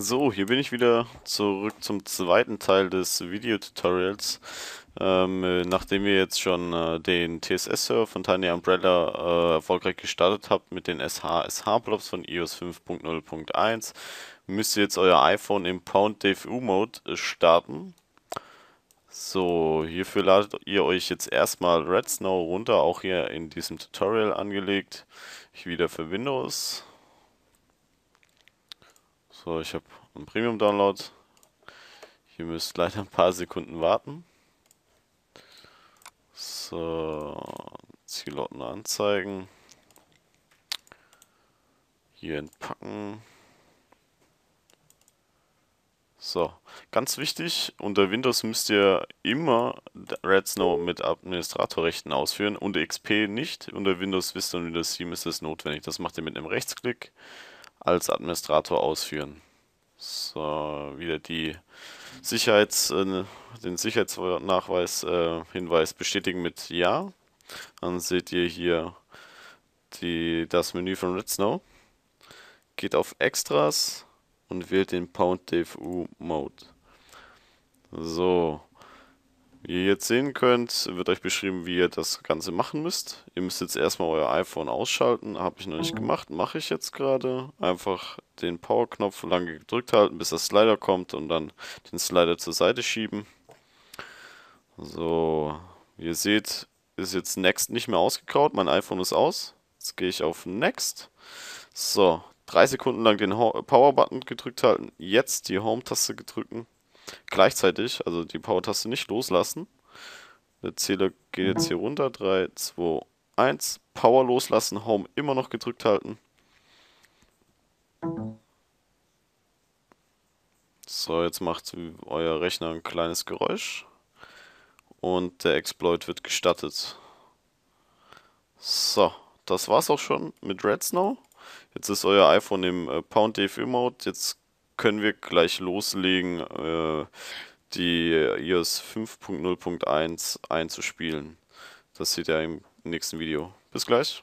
So, hier bin ich wieder zurück zum zweiten Teil des Videotutorials. Ähm, äh, nachdem ihr jetzt schon äh, den TSS-Server von Tiny Umbrella äh, erfolgreich gestartet habt mit den shsh sh blobs von iOS 5.0.1, müsst ihr jetzt euer iPhone im Pound DFU-Mode äh, starten. So, hierfür ladet ihr euch jetzt erstmal Red Snow runter, auch hier in diesem Tutorial angelegt. Ich wieder für Windows. So, ich habe einen Premium-Download. Ihr müsst leider ein paar Sekunden warten. So, Zielorten anzeigen. Hier entpacken. So, ganz wichtig, unter Windows müsst ihr immer Red Snow mit Administratorrechten ausführen, unter XP nicht, unter Windows Vista und Windows 7 ist das notwendig. Das macht ihr mit einem Rechtsklick als Administrator ausführen. So, wieder die Sicherheits, äh, den Sicherheitsnachweis, äh, Hinweis bestätigen mit Ja. Dann seht ihr hier die, das Menü von Red Snow. Geht auf Extras und wählt den Pound DFU Mode. So, wie ihr jetzt sehen könnt, wird euch beschrieben, wie ihr das Ganze machen müsst. Ihr müsst jetzt erstmal euer iPhone ausschalten. Habe ich noch nicht mhm. gemacht, mache ich jetzt gerade. Einfach den Power-Knopf lange gedrückt halten, bis der Slider kommt und dann den Slider zur Seite schieben. So, wie ihr seht, ist jetzt Next nicht mehr ausgekaut. Mein iPhone ist aus. Jetzt gehe ich auf Next. So, drei Sekunden lang den Power-Button gedrückt halten. Jetzt die Home-Taste gedrückt gleichzeitig, also die Power-Taste nicht loslassen. Der Zähler geht jetzt hier runter. 3, 2, 1. Power loslassen, Home immer noch gedrückt halten. So, jetzt macht euer Rechner ein kleines Geräusch. Und der Exploit wird gestattet. So, das war's auch schon mit Red Snow. Jetzt ist euer iPhone im äh, Pound DFU Mode. Jetzt können wir gleich loslegen, äh, die iOS 5.0.1 einzuspielen. Das seht ihr im nächsten Video. Bis gleich.